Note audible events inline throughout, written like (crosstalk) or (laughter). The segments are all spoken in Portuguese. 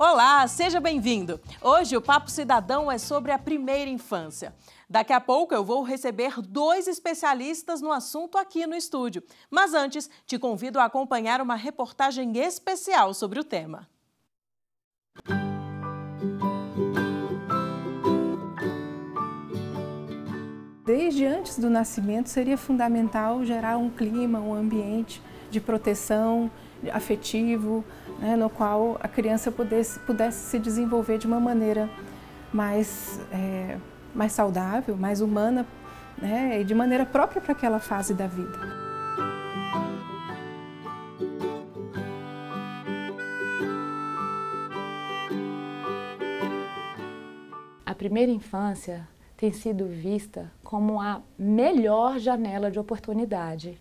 Olá, seja bem-vindo. Hoje o Papo Cidadão é sobre a primeira infância. Daqui a pouco eu vou receber dois especialistas no assunto aqui no estúdio. Mas antes, te convido a acompanhar uma reportagem especial sobre o tema. Desde antes do nascimento seria fundamental gerar um clima, um ambiente de proteção afetivo, né, no qual a criança pudesse, pudesse se desenvolver de uma maneira mais, é, mais saudável, mais humana né, e de maneira própria para aquela fase da vida. A primeira infância tem sido vista como a melhor janela de oportunidade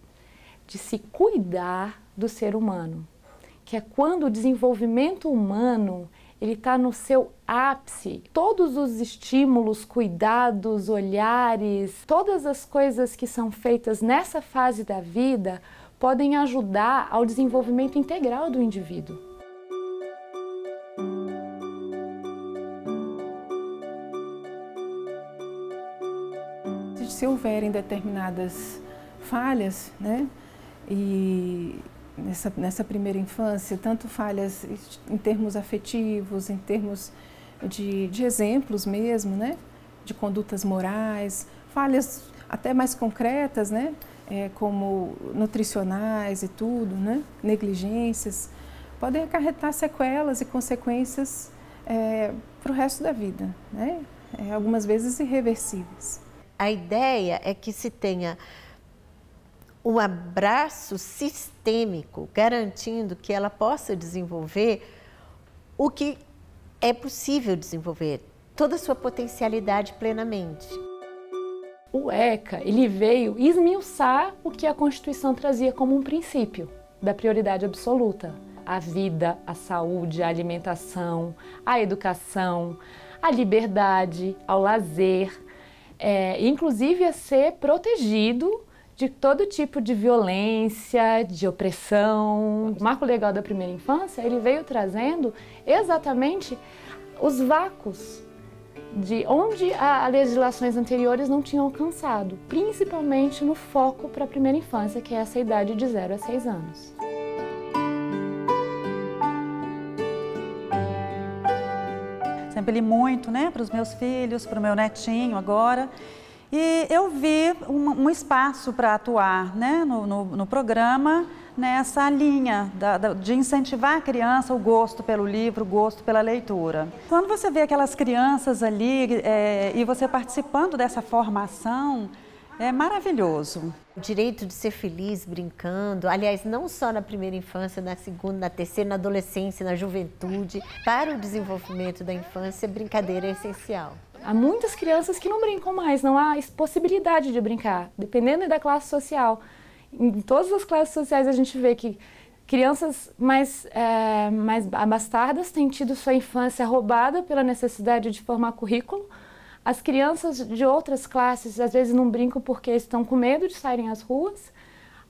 de se cuidar do ser humano que é quando o desenvolvimento humano ele está no seu ápice. Todos os estímulos, cuidados, olhares, todas as coisas que são feitas nessa fase da vida podem ajudar ao desenvolvimento integral do indivíduo. Se houverem determinadas falhas, né, e nessa, nessa primeira infância, tanto falhas em termos afetivos, em termos de, de exemplos mesmo, né? de condutas morais, falhas até mais concretas, né? É, como nutricionais e tudo, né? negligências, podem acarretar sequelas e consequências é, para o resto da vida, né? É, algumas vezes irreversíveis. A ideia é que se tenha um abraço sistêmico, garantindo que ela possa desenvolver o que é possível desenvolver, toda a sua potencialidade plenamente. O ECA ele veio esmiuçar o que a Constituição trazia como um princípio da prioridade absoluta: a vida, a saúde, a alimentação, a educação, a liberdade, ao lazer, é, inclusive a ser protegido de todo tipo de violência, de opressão. O Marco Legal da Primeira Infância, ele veio trazendo exatamente os vácuos de onde as legislações anteriores não tinham alcançado, principalmente no foco para a primeira infância, que é essa idade de 0 a 6 anos. Sempre li muito, né, para os meus filhos, para o meu netinho agora. E eu vi um, um espaço para atuar né, no, no, no, programa nessa linha da, da, de incentivar a criança o gosto pelo livro, o gosto pela leitura. Quando você vê aquelas crianças ali é, e você participando dessa formação, é maravilhoso. O direito de ser feliz brincando, aliás, não só na primeira infância, na segunda, na terceira, na adolescência, na juventude, para o desenvolvimento da infância, brincadeira é essencial. Há muitas crianças que não brincam mais, não há possibilidade de brincar, dependendo da classe social. Em todas as classes sociais a gente vê que crianças mais, é, mais abastadas têm tido sua infância roubada pela necessidade de formar currículo. As crianças de outras classes às vezes não brincam porque estão com medo de saírem às ruas.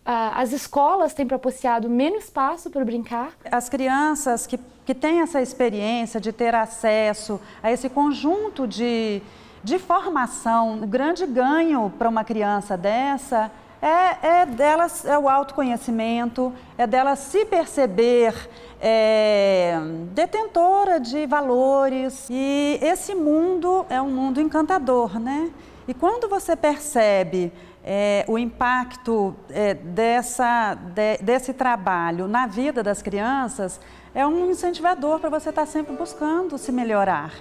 Ah, as escolas têm propiciado menos espaço para brincar. As crianças que, que têm essa experiência de ter acesso a esse conjunto de, de formação, o grande ganho para uma criança dessa é, é delas é o autoconhecimento, é dela se perceber é, detentora de valores. E esse mundo é um mundo encantador, né? E quando você percebe é, o impacto é, dessa, de, desse trabalho na vida das crianças é um incentivador para você estar tá sempre buscando se melhorar.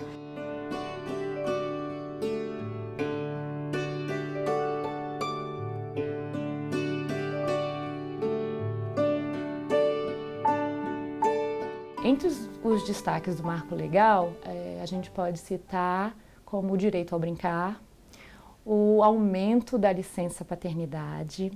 Entre os, destaques do Marco Legal, é, a gente pode citar como o direito ao brincar, o aumento da licença paternidade,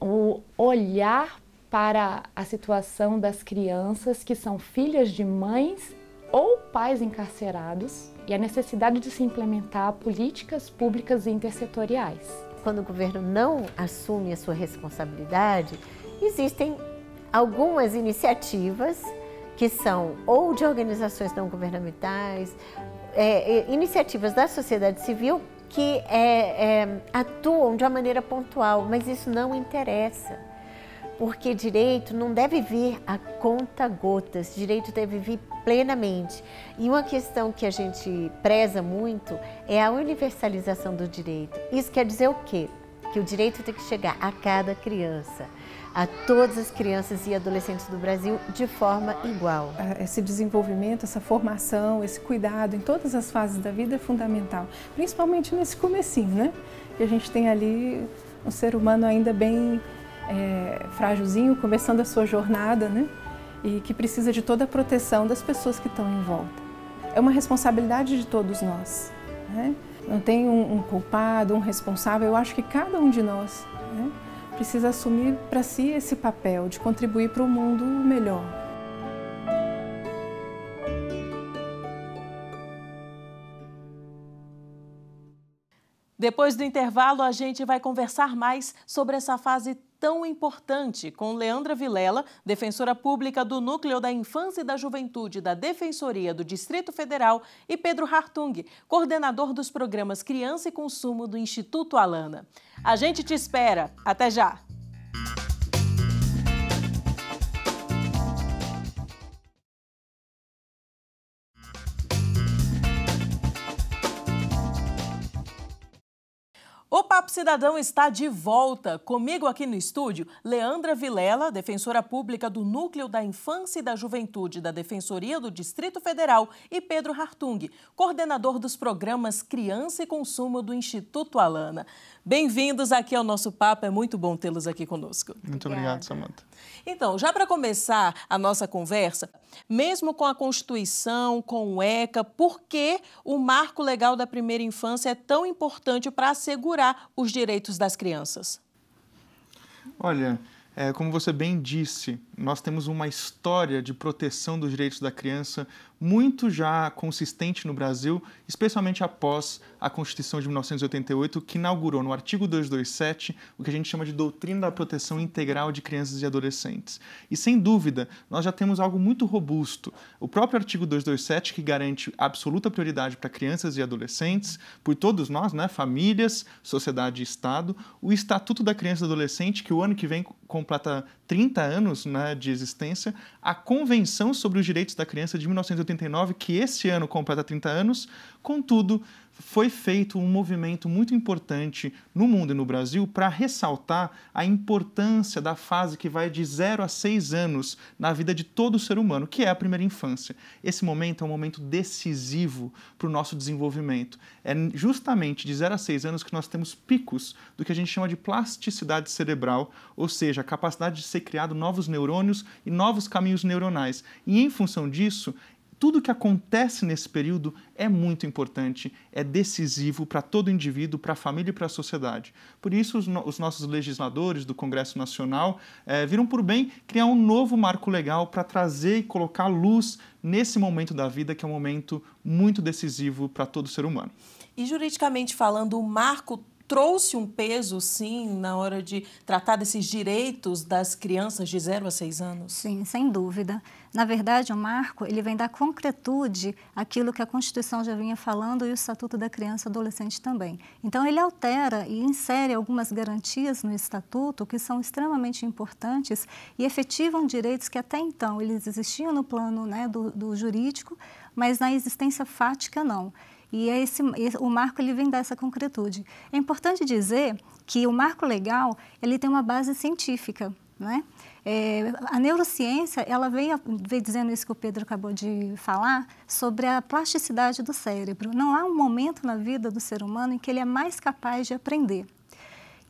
o olhar para a situação das crianças que são filhas de mães ou pais encarcerados e a necessidade de se implementar políticas públicas e intersetoriais. Quando o governo não assume a sua responsabilidade, existem algumas iniciativas que são ou de organizações não governamentais, é, é iniciativas da sociedade civil que é, é, atuam de uma maneira pontual, mas isso não interessa, porque direito não deve vir a conta gotas, direito deve vir plenamente. E uma questão que a gente preza muito é a universalização do direito. Isso quer dizer o quê? Que o direito tem que chegar a cada criança a todas as crianças e adolescentes do Brasil de forma igual. Ah, esse desenvolvimento, essa formação, esse cuidado em todas as fases da vida é fundamental, principalmente nesse comecinho, né? Que a gente tem ali um ser humano ainda bem é, frágilzinho, começando a sua jornada, né? E que precisa de toda a proteção das pessoas que estão em volta. É uma responsabilidade de todos nós, né? Não tem um, um culpado, um responsável. Eu acho que cada um de nós, né? precisa assumir para si esse papel de contribuir para o mundo melhor. Depois do intervalo, a gente vai conversar mais sobre essa fase tão importante com Leandra Vilela, defensora pública do Núcleo da Infância e da Juventude da Defensoria do Distrito Federal, e Pedro Hartung, coordenador dos programas Criança e Consumo do Instituto Alana. A gente te espera. Até já! Papo Cidadão está de volta. Comigo aqui no estúdio, Leandra Vilela, defensora pública do Núcleo da Infância e da Juventude da Defensoria do Distrito Federal, e Pedro Hartung, coordenador dos programas Criança e Consumo do Instituto Alana. Bem-vindos aqui ao nosso papo, é muito bom tê-los aqui conosco. Muito obrigado, Samanta. Então, já para começar a nossa conversa, mesmo com a Constituição, com o ECA, por que o marco legal da primeira infância é tão importante para assegurar os direitos das crianças? Olha, é, como você bem disse, nós temos uma história de proteção dos direitos da criança muito já consistente no Brasil, especialmente após a Constituição de 1988, que inaugurou no artigo 227 o que a gente chama de doutrina da proteção integral de crianças e adolescentes. E sem dúvida, nós já temos algo muito robusto. O próprio artigo 227 que garante absoluta prioridade para crianças e adolescentes, por todos nós, né, famílias, sociedade e Estado, o Estatuto da Criança e Adolescente, que o ano que vem completa 30 anos né, de existência, a Convenção sobre os Direitos da Criança de 1988 1989, que este ano completa 30 anos. Contudo, foi feito um movimento muito importante no mundo e no Brasil para ressaltar a importância da fase que vai de 0 a 6 anos na vida de todo ser humano, que é a primeira infância. Esse momento é um momento decisivo para o nosso desenvolvimento. É justamente de 0 a 6 anos que nós temos picos do que a gente chama de plasticidade cerebral, ou seja, a capacidade de ser criado novos neurônios e novos caminhos neuronais. E em função disso, tudo que acontece nesse período é muito importante, é decisivo para todo indivíduo, para a família e para a sociedade. Por isso, os, no os, nossos legisladores do Congresso Nacional eh, viram por bem criar um novo marco legal para trazer e colocar luz nesse momento da vida, que é um momento muito decisivo para todo ser humano. E juridicamente falando, o marco trouxe um peso, sim, na hora de tratar desses direitos das crianças de 0 a 6 anos? Sim, sem dúvida. Na verdade, o marco ele vem dar concretude aquilo que a Constituição já vinha falando e o Estatuto da Criança e Adolescente também. Então, ele altera e insere algumas garantias no Estatuto que são extremamente importantes e efetivam direitos que até então eles existiam no plano né, do, do jurídico, mas na existência fática não. E é esse, o marco ele vem dessa concretude. É importante dizer que o marco legal ele tem uma base científica. Né? É, a neurociência ela vem, vem dizendo isso que o Pedro acabou de falar sobre a plasticidade do cérebro. Não há um momento na vida do ser humano em que ele é mais capaz de aprender.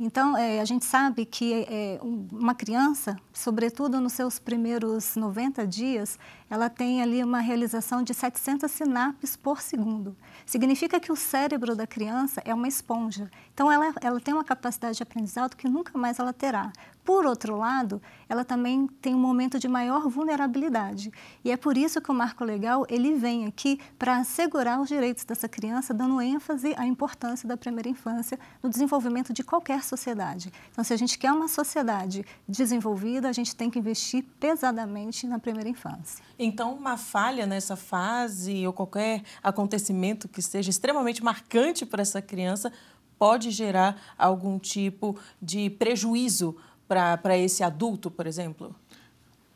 Então, é, a gente sabe que é, uma criança, sobretudo nos seus primeiros 90 dias, ela tem ali uma realização de 700 sinapses por segundo. Significa que o cérebro da criança é uma esponja. Então, ela, ela tem uma capacidade de aprendizado que nunca mais ela terá. Por outro lado, ela também tem um momento de maior vulnerabilidade. E é por isso que o marco legal ele vem aqui para assegurar os direitos dessa criança, dando ênfase à importância da primeira infância no desenvolvimento de qualquer sociedade. Então, se a gente quer uma sociedade desenvolvida, a gente tem que investir pesadamente na primeira infância. Então, uma falha nessa fase ou qualquer acontecimento que seja extremamente marcante para essa criança pode gerar algum tipo de prejuízo para esse adulto, por exemplo?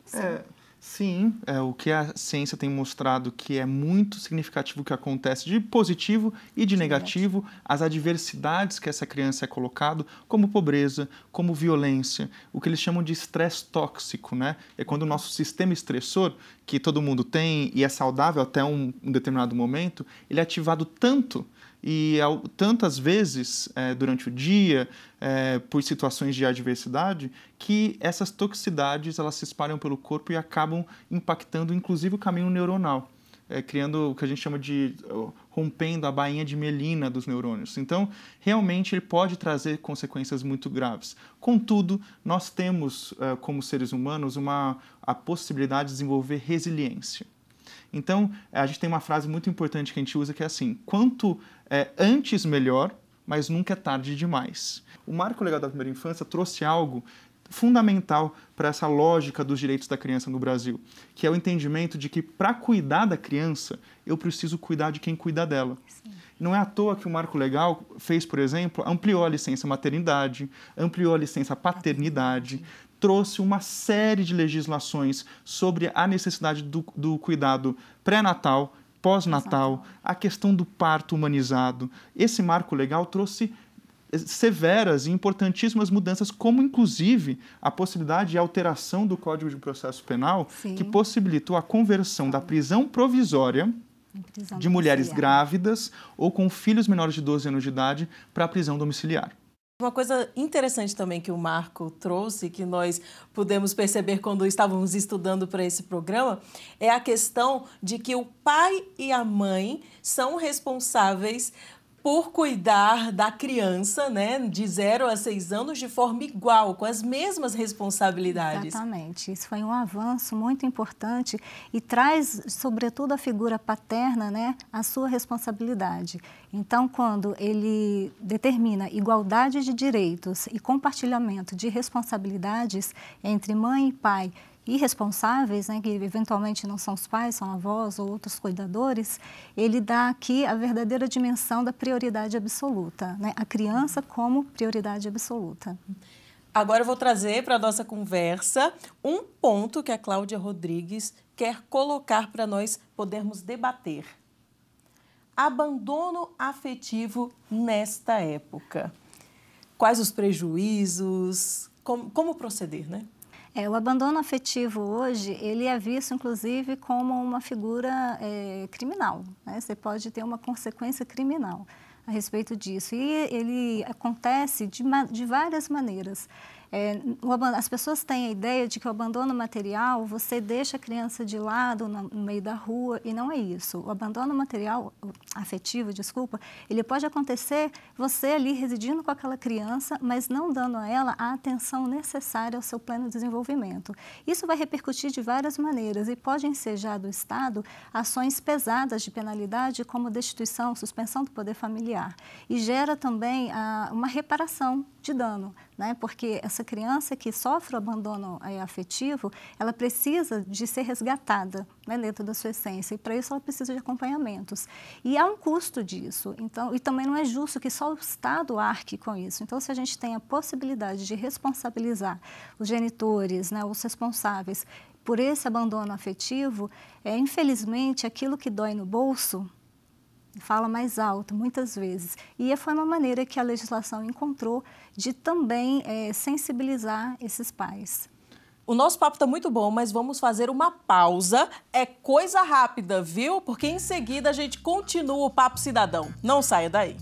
Sim. É, sim, é o que a ciência tem mostrado que é muito significativo o que acontece de positivo e de negativo, as adversidades que essa criança é colocado, como pobreza, como violência, o que eles chamam de estresse tóxico, né? É quando o nosso sistema estressor, que todo mundo tem e é saudável até um, um determinado momento, ele é ativado tanto e ao, tantas vezes é, durante o dia, é, por situações de adversidade, que essas toxicidades elas se espalham pelo corpo e acabam impactando inclusive o caminho neuronal. É, criando o que a gente chama de rompendo a bainha de melina dos neurônios. Então, realmente ele pode trazer consequências muito graves. Contudo, nós temos, como seres humanos, uma, a possibilidade de desenvolver resiliência. Então, a gente tem uma frase muito importante que a gente usa que é assim: quanto é, antes melhor, mas nunca é tarde demais. O marco legal da primeira infância trouxe algo fundamental para essa lógica dos direitos da criança no Brasil, que é o entendimento de que para cuidar da criança, eu preciso cuidar de quem cuida dela. Sim. Não é à toa que o Marco Legal fez, por exemplo, ampliou a licença maternidade, ampliou a licença paternidade, trouxe uma série de legislações sobre a necessidade do, do cuidado pré-natal, pós-natal, a questão do parto humanizado. Esse marco legal trouxe eh, severas e importantíssimas mudanças, como inclusive a possibilidade de alteração do Código de Processo Penal, Sim. que possibilitou a conversão da prisão provisória de mulheres grávidas ou com filhos menores de 12 anos de idade para a prisão domiciliar. Uma coisa interessante também que o Marco trouxe, que nós pudemos perceber quando estávamos estudando para esse programa, é a questão de que o pai e a mãe são responsáveis por cuidar da criança, né, de 0 a 6 anos de forma igual, com as mesmas responsabilidades. Exatamente. Isso foi um avanço muito importante e traz, sobretudo, a figura paterna, né, a sua responsabilidade. Então, quando ele determina igualdade de direitos e compartilhamento de responsabilidades entre mãe e pai irresponsáveis, né, que eventualmente não são os pais, são avós ou outros cuidadores, ele dá aqui a verdadeira dimensão da prioridade absoluta, né? a criança como prioridade absoluta. Agora eu vou trazer para a nossa conversa um ponto que a Cláudia Rodrigues quer colocar para nós podermos debater. Abandono afetivo nesta época. Quais os prejuízos? Como, como proceder, né? É, o abandono afetivo hoje, ele é visto, inclusive, como uma figura é, criminal. Né? Você pode ter uma consequência criminal a respeito disso. E ele acontece de, de várias maneiras. É, as pessoas têm a ideia de que o abandono material, você deixa a criança de lado no, no meio da rua, e não é isso. O abandono material, afetivo, desculpa, ele pode acontecer você ali residindo com aquela criança, mas não dando a ela a atenção necessária ao seu pleno desenvolvimento. Isso vai repercutir de várias maneiras e pode ensejar do Estado ações pesadas de penalidade, como destituição, suspensão do poder familiar. E gera também a, ah, uma reparação de dano, né? Porque essa criança que sofre o abandono eh, afetivo, ela precisa de ser resgatada né, dentro da sua essência e para isso ela precisa de acompanhamentos. E há um custo disso, então e também não é justo que só o Estado arque com isso. Então, se a gente tem a possibilidade de responsabilizar os genitores, né, os responsáveis por esse abandono afetivo, é, infelizmente aquilo que dói no bolso fala mais alto muitas vezes. E foi uma maneira que a legislação encontrou de também é, sensibilizar esses pais. O nosso papo está muito bom, mas vamos fazer uma pausa. É coisa rápida, viu? Porque em seguida a gente continua o Papo Cidadão. Não saia daí.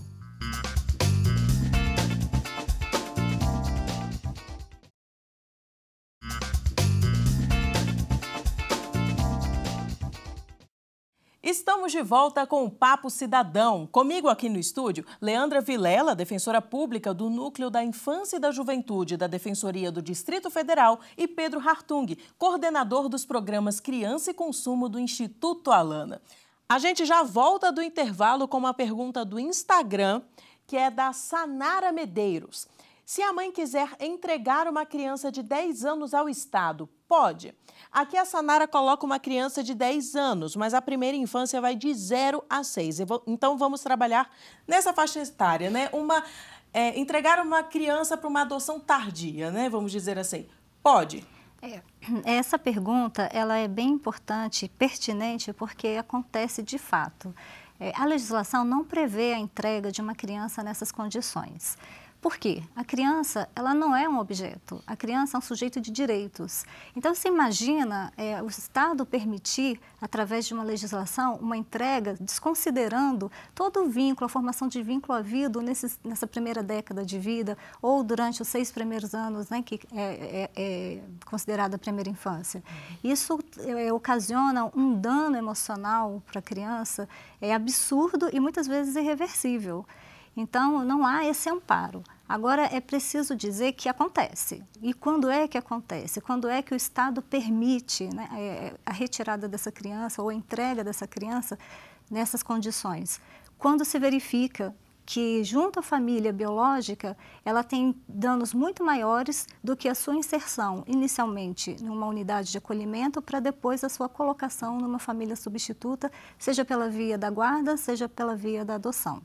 Estamos de volta com o Papo Cidadão. Comigo aqui no estúdio, Leandra Vilela, defensora pública do Núcleo da Infância e da Juventude da Defensoria do Distrito Federal, e Pedro Hartung, coordenador dos programas Criança e Consumo do Instituto Alana. A gente já volta do intervalo com uma pergunta do Instagram, que é da Sanara Medeiros. Se a mãe quiser entregar uma criança de 10 anos ao Estado, pode. Aqui a Sanara coloca uma criança de 10 anos, mas a primeira infância vai de 0 a 6. Então vamos trabalhar nessa faixa etária, né? Uma é, entregar uma criança para uma adoção tardia, né? Vamos dizer assim. Pode? É, (clears throat) essa pergunta ela é bem importante, pertinente, porque acontece de fato. É, a legislação não prevê a entrega de uma criança nessas condições. Por quê? A criança, ela não é um objeto, a criança é um sujeito de direitos. Então, você imagina é, o Estado permitir, através de uma legislação, uma entrega desconsiderando todo o vínculo, a formação de vínculo havido nesse, nessa primeira década de vida ou durante os seis primeiros anos, né, que é, é, é considerada a primeira infância. Isso é, é, ocasiona um dano emocional para a criança, é absurdo e muitas vezes irreversível. Então, não há esse amparo. Agora, é preciso dizer que acontece. E quando é que acontece? Quando é que o Estado permite né, a retirada dessa criança ou a entrega dessa criança nessas condições? Quando se verifica que, junto à família biológica, ela tem danos muito maiores do que a sua inserção, inicialmente numa unidade de acolhimento, para depois a sua colocação numa família substituta, seja pela via da guarda, seja pela via da adoção.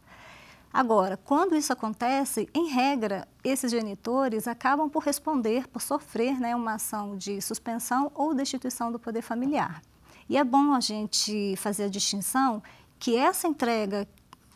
Agora, quando isso acontece, em regra, esses genitores acabam por responder, por sofrer né, uma ação de suspensão ou destituição do poder familiar. E é bom a gente fazer a distinção que essa entrega,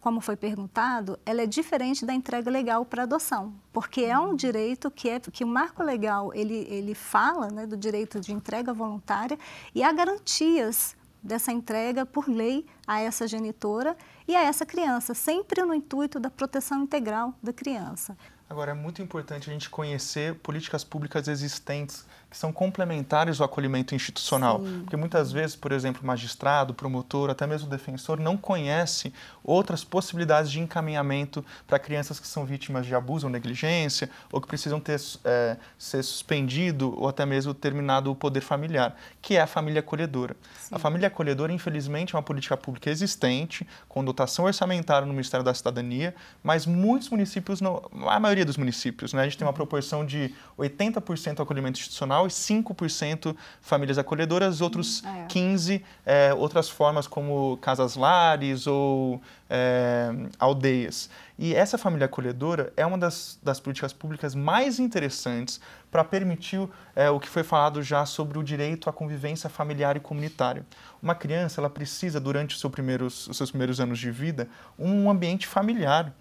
como foi perguntado, ela é diferente da entrega legal para adoção, porque é um direito que é que o marco legal ele, ele fala né, do direito de entrega voluntária e há garantias dessa entrega por lei a essa genitora e a essa criança, sempre no intuito da proteção integral da criança. Agora, é muito importante a gente conhecer políticas públicas existentes que são complementares ao acolhimento institucional. Sim. Porque muitas vezes, por exemplo, magistrado, promotor, até mesmo defensor, não conhece outras possibilidades de encaminhamento para crianças que são vítimas de abuso ou negligência, ou que precisam ter, é, ser suspendido ou até mesmo terminado o poder familiar, que é a família acolhedora. Sim. A família acolhedora, infelizmente, é uma política pública existente, com dotação orçamentária no Ministério da Cidadania, mas muitos municípios, não, a maioria dos municípios, né, a gente tem uma uhum. proporção de 80% acolhimento institucional tradicional e 5% famílias acolhedoras, outros ah, é. 15% é, outras formas como casas-lares ou é, aldeias. E essa família acolhedora é uma das, das políticas públicas mais interessantes para permitir é, o que foi falado já sobre o direito à convivência familiar e comunitária. Uma criança ela precisa, durante seu primeiros, os seus primeiros anos de vida, um ambiente familiar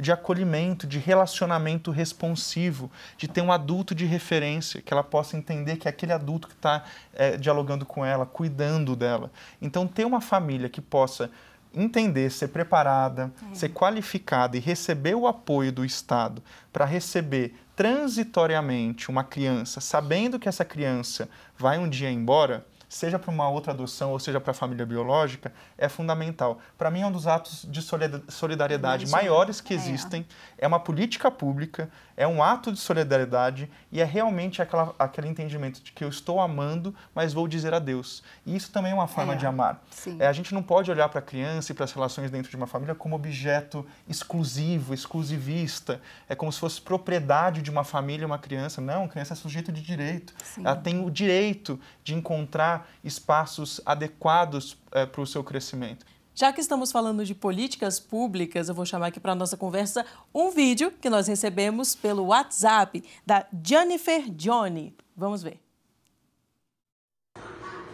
de acolhimento, de relacionamento responsivo, de ter um adulto de referência, que ela possa entender que é aquele adulto que está é, dialogando com ela, cuidando dela. Então, ter uma família que possa entender, ser preparada, é. ser qualificada e receber o apoio do Estado para receber transitoriamente uma criança, sabendo que essa criança vai um dia embora seja para uma outra adoção ou seja para a família biológica, é fundamental. Para mim, é um dos atos de solidariedade maiores né? que é. existem. É uma política pública é um ato de solidariedade e é realmente aquela, aquele entendimento de que eu estou amando, mas vou dizer adeus. E isso também é uma forma é, de amar. É, a gente não pode olhar para a criança e para as relações dentro de uma família como objeto exclusivo, exclusivista. É como se fosse propriedade de uma família, uma criança. Não, a criança é sujeito de direito. Sim. Ela tem o direito de encontrar espaços adequados é, eh, para o seu crescimento. Já que estamos falando de políticas públicas, eu vou chamar aqui para a nossa conversa um vídeo que nós recebemos pelo WhatsApp da Jennifer Johnny. Vamos ver.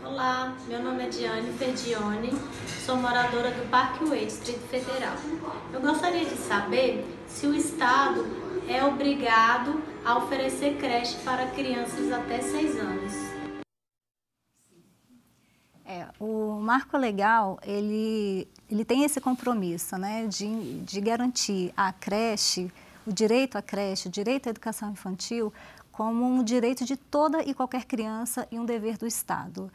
Olá, meu nome é Jennifer Dione, sou moradora do Parkway, Distrito Federal. Eu gostaria de saber se o Estado é obrigado a oferecer creche para crianças até 6 anos. É, o marco legal, ele, ele tem esse compromisso né, de, de garantir a creche, o direito à creche, o direito à educação infantil, como um direito de toda e qualquer criança e um dever do Estado.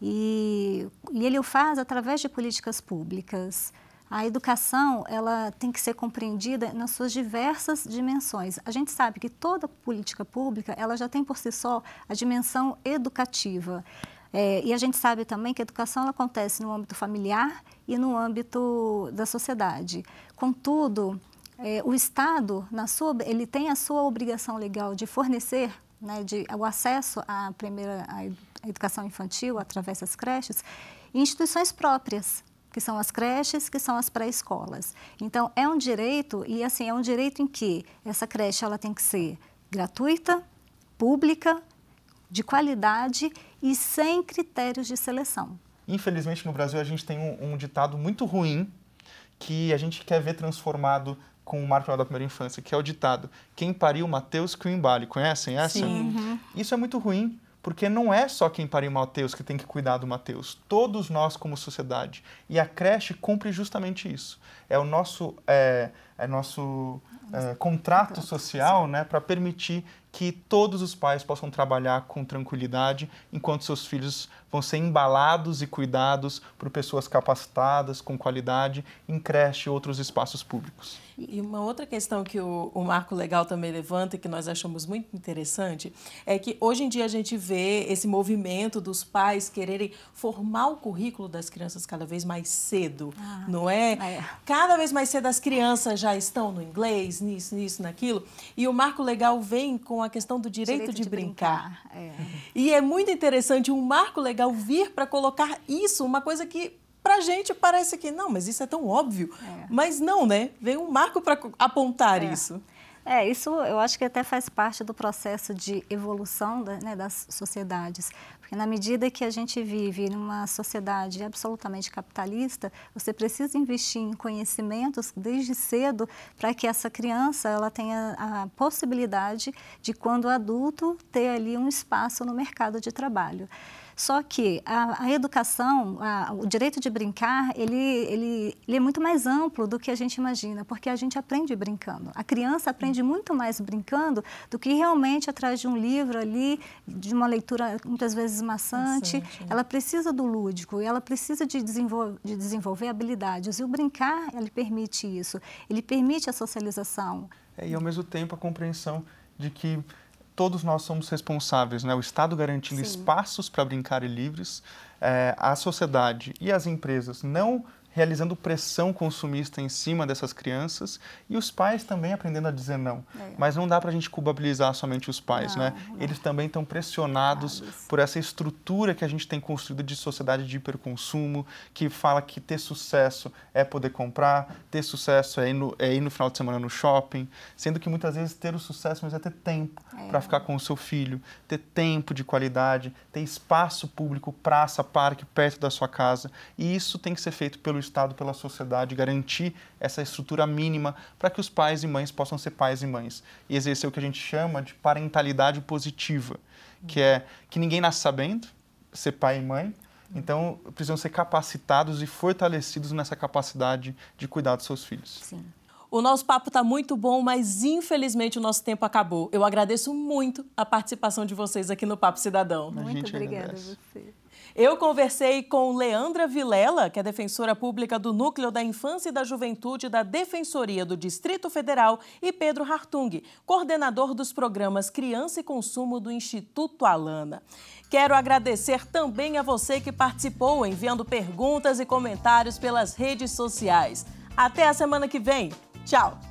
E, e ele o faz através de políticas públicas. A educação ela tem que ser compreendida nas suas diversas dimensões. A gente sabe que toda política pública ela já tem por si só a dimensão educativa. É, e a gente sabe também que a educação acontece no âmbito familiar e no âmbito da sociedade. Contudo, é, o Estado, na sua, ele tem a sua obrigação legal de fornecer né, de, o acesso à primeira à educação infantil através das creches em instituições próprias que são as creches, que são as pré-escolas. Então é um direito e assim é um direito em que essa creche ela tem que ser gratuita, pública, de qualidade e sem critérios de seleção. Infelizmente, no Brasil, a gente tem um, um ditado muito ruim que a gente quer ver transformado com o marco da primeira infância, que é o ditado Quem pariu Mateus que o embale. Conhecem essa? Sim. Uhum. Isso é muito ruim, porque não é só quem pariu Mateus que tem que cuidar do Mateus. Todos nós, como sociedade. E a creche cumpre justamente isso. É o nosso... É, é nosso é, contrato social né, para permitir que todos os pais possam trabalhar com tranquilidade enquanto seus filhos vão ser embalados e cuidados por pessoas capacitadas, com qualidade, em creche e outros espaços públicos. E uma outra questão que o, o, Marco Legal também levanta, e que nós achamos muito interessante, é que hoje em dia a gente vê esse movimento dos pais quererem formar o currículo das crianças cada vez mais cedo, ah, não é? é? Cada vez mais cedo as crianças já já estão no inglês, nisso, nisso, naquilo. E o marco legal vem com a questão do direito, direito de, de, brincar. brincar. É. E é muito interessante um marco legal vir para colocar isso, uma coisa que para gente parece que não, mas isso é tão óbvio. É. Mas não, né? Vem um marco para apontar é. isso. É, isso eu acho que até faz parte do processo de evolução da, né, das sociedades. Porque na medida que a gente vive numa sociedade absolutamente capitalista, você precisa investir em conhecimentos desde cedo para que essa criança ela tenha a possibilidade de, quando adulto, ter ali um espaço no mercado de trabalho. Só que a, a educação, a, o direito de brincar, ele, ele, ele, é muito mais amplo do que a gente imagina, porque a gente aprende brincando. A criança aprende muito mais brincando do que realmente atrás de um livro ali, de uma leitura muitas vezes maçante. maçante né? Ela precisa do lúdico e ela precisa de, desenvol de desenvolver habilidades. E o brincar, ele permite isso. Ele permite a socialização. É, e ao mesmo tempo a compreensão de que todos nós somos responsáveis, né? O Estado garantindo Sim. espaços para brincar e livres, é, a sociedade e as empresas não realizando pressão consumista em cima dessas crianças e os pais também aprendendo a dizer não. É. Mas não dá para a gente culpabilizar somente os pais, não, né? Não. Eles também estão pressionados ah, por essa estrutura que a gente tem construído de sociedade de hiperconsumo, que fala que ter sucesso é poder comprar, ter sucesso é ir no, é ir no final de semana no shopping, sendo que muitas vezes ter o sucesso mas é ter tempo é. para ficar com o seu filho, ter tempo de qualidade, ter espaço público, praça, parque perto da sua casa. E isso tem que ser feito pelo Estado, pela sociedade, garantir essa estrutura mínima para que os pais e mães possam ser pais e mães e exercer o que a gente chama de parentalidade positiva, que é que ninguém nasce sabendo ser pai e mãe, então, precisam ser capacitados e fortalecidos nessa capacidade de cuidar dos seus filhos. Sim. O nosso papo está muito bom, mas infelizmente o nosso tempo acabou. Eu agradeço muito a participação de vocês aqui no Papo Cidadão. Muito obrigada a você. Eu conversei com Leandra Vilela, que é defensora pública do Núcleo da Infância e da Juventude da Defensoria do Distrito Federal, e Pedro Hartung, coordenador dos programas Criança e Consumo do Instituto Alana. Quero agradecer também a você que participou enviando perguntas e comentários pelas redes sociais. Até a semana que vem. Tchau!